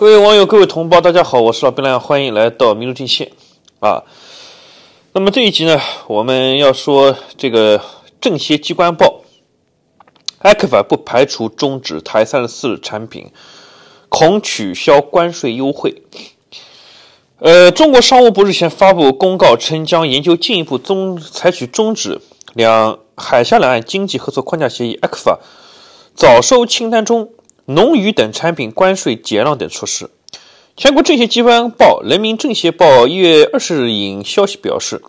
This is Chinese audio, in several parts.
各位网友，各位同胞，大家好，我是老兵亮，欢迎来到民族前线啊。那么这一集呢，我们要说这个政协机关报 a c f a 不排除终止台三十四产品，恐取消关税优惠。呃，中国商务部日前发布公告称，将研究进一步终采取终止两海峡两岸经济合作框架协议 a c f a 早收清单中。农渔等产品关税减让等措施。全国政协机关报《人民政协报》一月二十日引消息表示，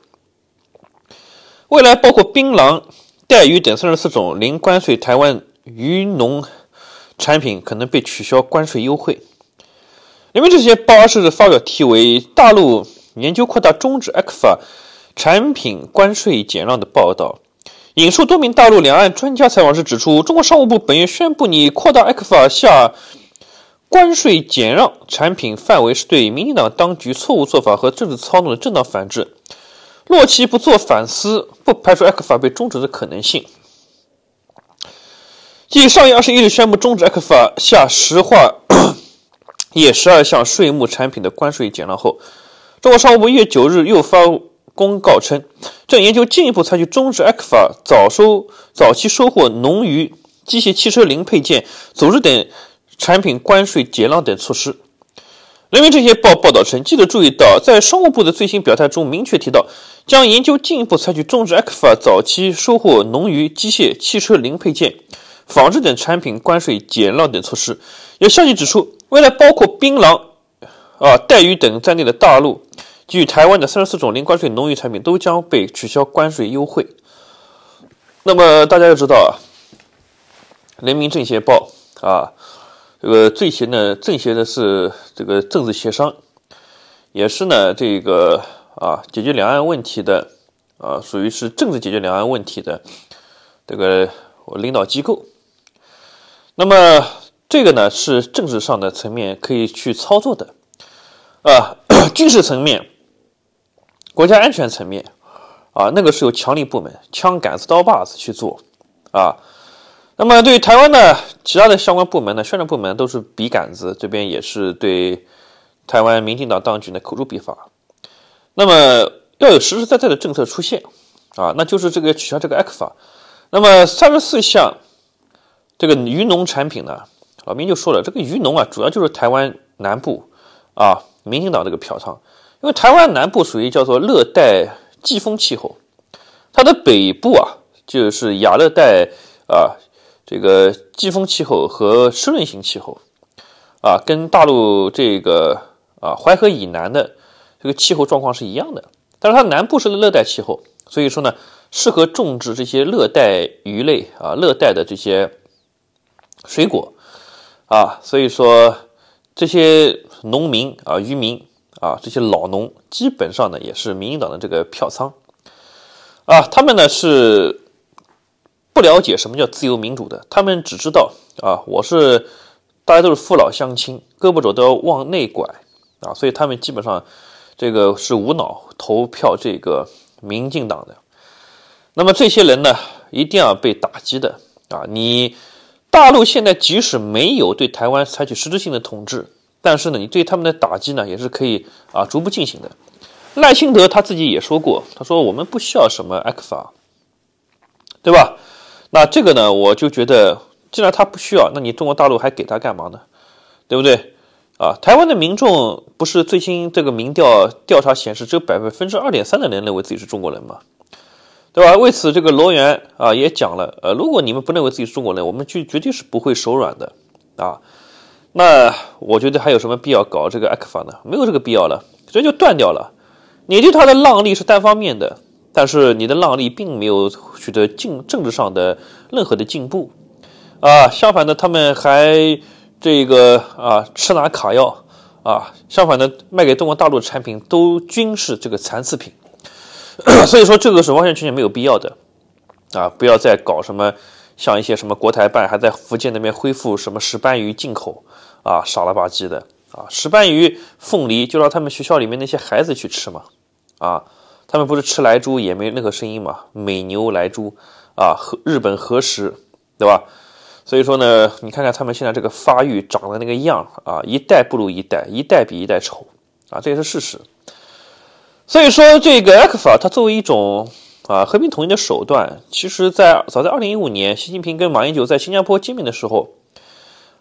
未来包括槟榔、带鱼等三十四种零关税台湾渔农产品可能被取消关税优惠。人民这些报二十日发表题为《大陆研究扩大终止 A 股产品关税减让》的报道。引述多名大陆两岸专家采访时指出，中国商务部本月宣布拟扩大 x 法下关税减让产品范围，是对民进党当局错误做法和政治操弄的正当反制。若其不做反思，不排除 x 法被终止的可能性。继上月二十一日宣布终止 x 法下石化业十二项税目产品的关税减让后，中国商务部一月九日又发。公告称，将研究进一步采取终止 a k v a 早收、早期收获农渔、机械汽车零配件、组织等产品关税减让等措施。人民政协报报道称，记者注意到，在商务部的最新表态中明确提到，将研究进一步采取终止 a k v a 早期收获农渔、机械汽车零配件、纺织等产品关税减让等措施。有消息指出，未来包括槟榔、啊、带鱼等在内的大陆。据台湾的三十四种零关税农渔产品都将被取消关税优惠。那么大家要知道啊，《人民政协报》啊，这个最协呢，政协呢是这个政治协商，也是呢这个啊解决两岸问题的啊，属于是政治解决两岸问题的这个领导机构。那么这个呢是政治上的层面可以去操作的啊，军事层面。国家安全层面，啊，那个是由强力部门枪杆子刀把子去做啊。那么对于台湾的其他的相关部门呢，宣传部门都是笔杆子，这边也是对台湾民进党当局呢口诛笔伐。那么要有实实在在的政策出现，啊，那就是这个取消这个 ECFA。那么三十四项这个渔农产品呢，老兵就说了，这个渔农啊，主要就是台湾南部啊，民进党这个嫖娼。因为台湾南部属于叫做热带季风气候，它的北部啊就是亚热带啊，这个季风气候和湿润型气候啊，跟大陆这个啊淮河以南的这个气候状况是一样的。但是它南部是热带气候，所以说呢，适合种植这些热带鱼类啊，热带的这些水果啊，所以说这些农民啊渔民。啊，这些老农基本上呢也是民进党的这个票仓，啊，他们呢是不了解什么叫自由民主的，他们只知道啊，我是大家都是父老乡亲，胳膊肘都要往内拐，啊，所以他们基本上这个是无脑投票这个民进党的。那么这些人呢，一定要被打击的啊！你大陆现在即使没有对台湾采取实质性的统治。但是呢，你对他们的打击呢，也是可以啊，逐步进行的。赖清德他自己也说过，他说我们不需要什么 X R，对吧？那这个呢，我就觉得，既然他不需要，那你中国大陆还给他干嘛呢？对不对？啊，台湾的民众不是最新这个民调调查显示，只有百分之二点三的人认为自己是中国人嘛，对吧？为此，这个罗源啊也讲了，呃，如果你们不认为自己是中国人，我们就绝对是不会手软的啊。那我觉得还有什么必要搞这个埃克法呢？没有这个必要了，所以就断掉了。你对他的让利是单方面的，但是你的让利并没有取得进政治上的任何的进步，啊，相反呢，他们还这个啊吃拿卡要啊，相反呢，卖给中国大陆的产品都均是这个残次品，所以说这个是完全完全没有必要的，啊，不要再搞什么。像一些什么国台办还在福建那边恢复什么石斑鱼进口啊，傻了吧唧的啊！石斑鱼、凤梨就让他们学校里面那些孩子去吃嘛啊！他们不是吃莱猪也没任何声音嘛？美牛、莱猪啊和日本和食，对吧？所以说呢，你看看他们现在这个发育长得那个样啊，一代不如一代，一代比一代丑啊，这也是事实。所以说这个阿克法它作为一种。啊，和平统一的手段，其实，在早在二零一五年，习近平跟马英九在新加坡见面的时候，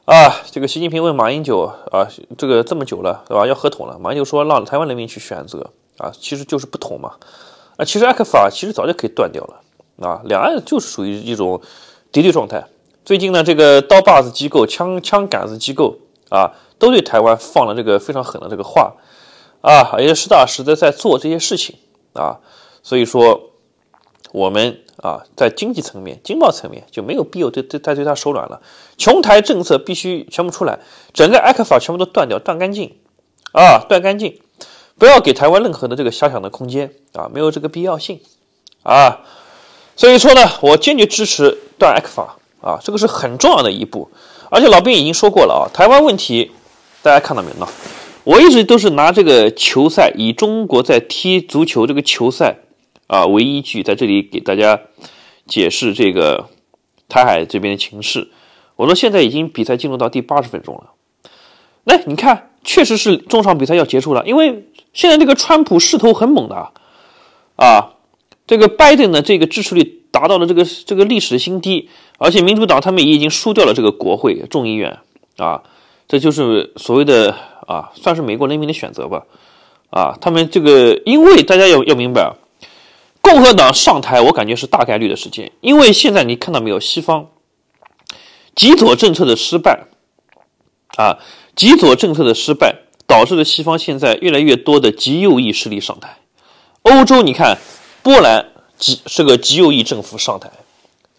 啊，这个习近平问马英九，啊，这个这么久了，对吧？要合统了。马英九说，让台湾人民去选择。啊，其实就是不统嘛。啊，其实艾克法其实早就可以断掉了。啊，两岸就是属于一种敌对状态。最近呢，这个刀把子机构、枪枪杆子机构啊，都对台湾放了这个非常狠的这个话，啊，也实打实的在做这些事情，啊，所以说。我们啊，在经济层面、经贸层面就没有必要对对再对他手软了。琼台政策必须全部出来，整个 X 克法全部都断掉、断干净，啊，断干净，不要给台湾任何的这个遐想的空间啊，没有这个必要性啊。所以说呢，我坚决支持断 X 克法啊，这个是很重要的一步。而且老兵已经说过了啊，台湾问题大家看到没有呢？我一直都是拿这个球赛，以中国在踢足球这个球赛。啊，唯依据，在这里给大家解释这个台海这边的情势。我说现在已经比赛进入到第八十分钟了，那你看，确实是中场比赛要结束了，因为现在这个川普势头很猛的啊，这个拜登呢，这个支持率达到了这个这个历史的新低，而且民主党他们也已经输掉了这个国会众议院啊，这就是所谓的啊，算是美国人民的选择吧，啊，他们这个，因为大家要要明白啊。共和党上台，我感觉是大概率的事件，因为现在你看到没有，西方极左政策的失败，啊，极左政策的失败导致了西方现在越来越多的极右翼势力上台。欧洲，你看，波兰极是个极右翼政府上台，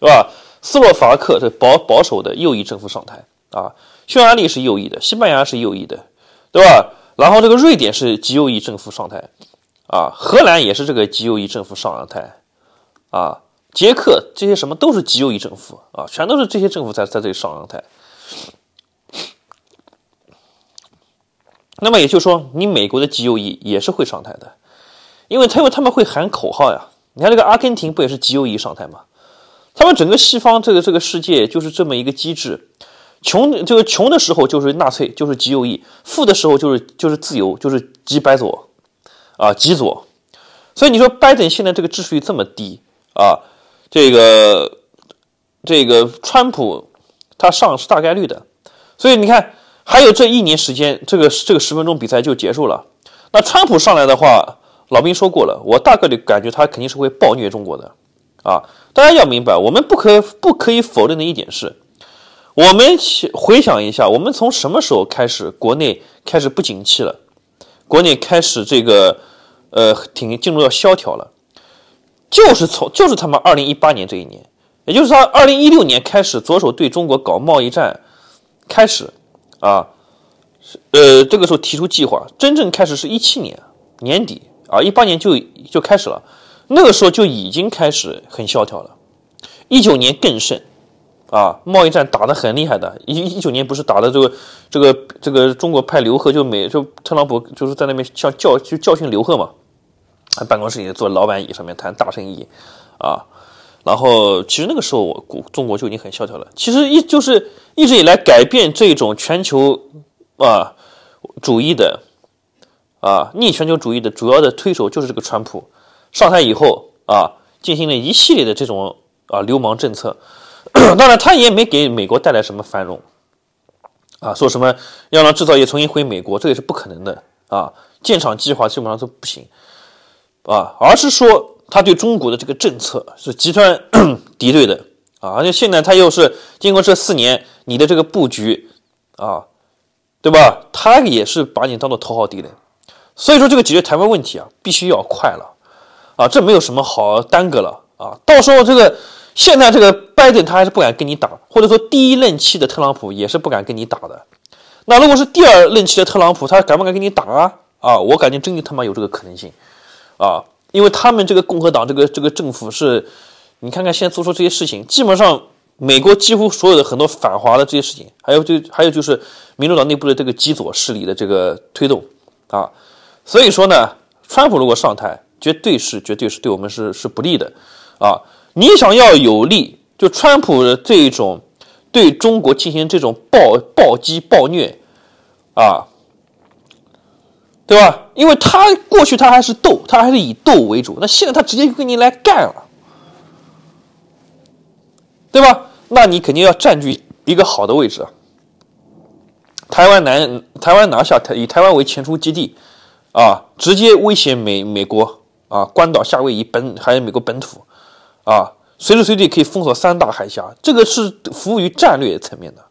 是吧？斯洛伐克是保保守的右翼政府上台，啊，匈牙利是右翼的，西班牙是右翼的，对吧？然后这个瑞典是极右翼政府上台。啊，荷兰也是这个极右翼政府上台，啊，捷克这些什么都是极右翼政府啊，全都是这些政府在在这里上台。那么也就是说，你美国的极右翼也是会上台的，因为他因为他们会喊口号呀。你看这个阿根廷不也是极右翼上台吗？他们整个西方这个这个世界就是这么一个机制：穷就是穷的时候就是纳粹，就是极右翼；富的时候就是就是自由，就是极左。啊，极左，所以你说拜登现在这个支持率这么低啊，这个这个川普他上是大概率的，所以你看还有这一年时间，这个这个十分钟比赛就结束了。那川普上来的话，老兵说过了，我大概率感觉他肯定是会暴虐中国的啊。大家要明白，我们不可不可以否认的一点是，我们想回想一下，我们从什么时候开始国内开始不景气了，国内开始这个。呃，挺进入到萧条了，就是从就是他妈二零一八年这一年，也就是他二零一六年开始着手对中国搞贸易战，开始，啊，呃，这个时候提出计划，真正开始是一七年年底啊，一八年就就开始了，那个时候就已经开始很萧条了，一九年更甚，啊，贸易战打得很厉害的，一一九年不是打的这个这个这个中国派刘贺就美就特朗普就是在那边像教就教训刘贺嘛。办公室里坐老板椅上面谈大生意，啊，然后其实那个时候我国中国就已经很萧条了。其实一就是一直以来改变这种全球啊主义的啊逆全球主义的主要的推手就是这个川普上台以后啊，进行了一系列的这种啊流氓政策。当然他也没给美国带来什么繁荣啊，说什么要让制造业重新回美国，这也是不可能的啊。建厂计划基本上都不行。啊，而是说他对中国的这个政策是极端 敌对的啊！而且现在他又是经过这四年你的这个布局啊，对吧？他也是把你当做头号敌人。所以说，这个解决台湾问题啊，必须要快了啊！这没有什么好耽搁了啊！到时候这个现在这个拜登他还是不敢跟你打，或者说第一任期的特朗普也是不敢跟你打的。那如果是第二任期的特朗普，他敢不敢跟你打啊？啊，我感觉真的他妈有这个可能性。啊，因为他们这个共和党这个这个政府是，你看看现在做出这些事情，基本上美国几乎所有的很多反华的这些事情，还有就还有就是民主党内部的这个基左势力的这个推动啊，所以说呢，川普如果上台，绝对是绝对是对我们是是不利的啊。你想要有利，就川普的这种对中国进行这种暴暴击暴虐啊。对吧？因为他过去他还是斗，他还是以斗为主。那现在他直接跟你来干了，对吧？那你肯定要占据一个好的位置啊。台湾南台湾拿下，台以台湾为前出基地，啊，直接威胁美美国啊，关岛、夏威夷本还有美国本土，啊，随时随地可以封锁三大海峡，这个是服务于战略层面的，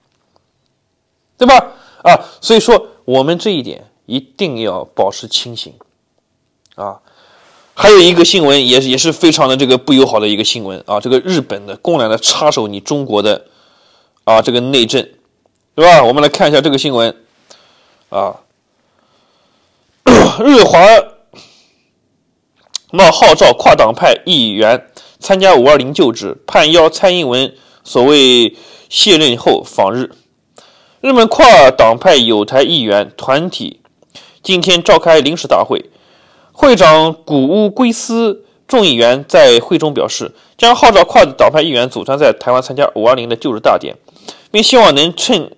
对吧？啊，所以说我们这一点。一定要保持清醒啊！还有一个新闻也也是非常的这个不友好的一个新闻啊！这个日本的公然的插手你中国的啊这个内政，对吧？我们来看一下这个新闻啊。日华贸号召跨党派议员参加五二零就职，盼邀蔡英文所谓卸任后访日。日本跨党派友台议员团体。今天召开临时大会，会长谷乌圭司众议员在会中表示，将号召跨党派议员组团在台湾参加“五二零”的就职大典，并希望能趁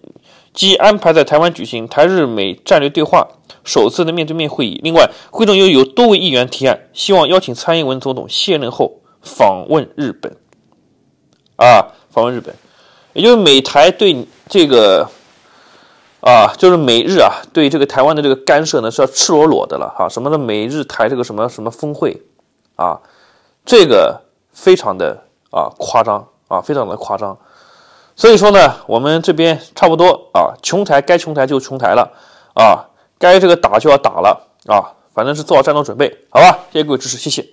机安排在台湾举行台日美战略对话首次的面对面会议。另外，会中又有多位议员提案，希望邀请蔡英文总统卸任后访问日本，啊，访问日本，也就是美台对这个。啊，就是美日啊，对这个台湾的这个干涉呢，是要赤裸裸的了哈。什么的美日台这个什么什么峰会，啊，这个非常的啊夸张啊，非常的夸张。所以说呢，我们这边差不多啊，穷台该穷台就穷台了啊，该这个打就要打了啊，反正是做好战斗准备，好吧？谢谢各位支持，谢谢。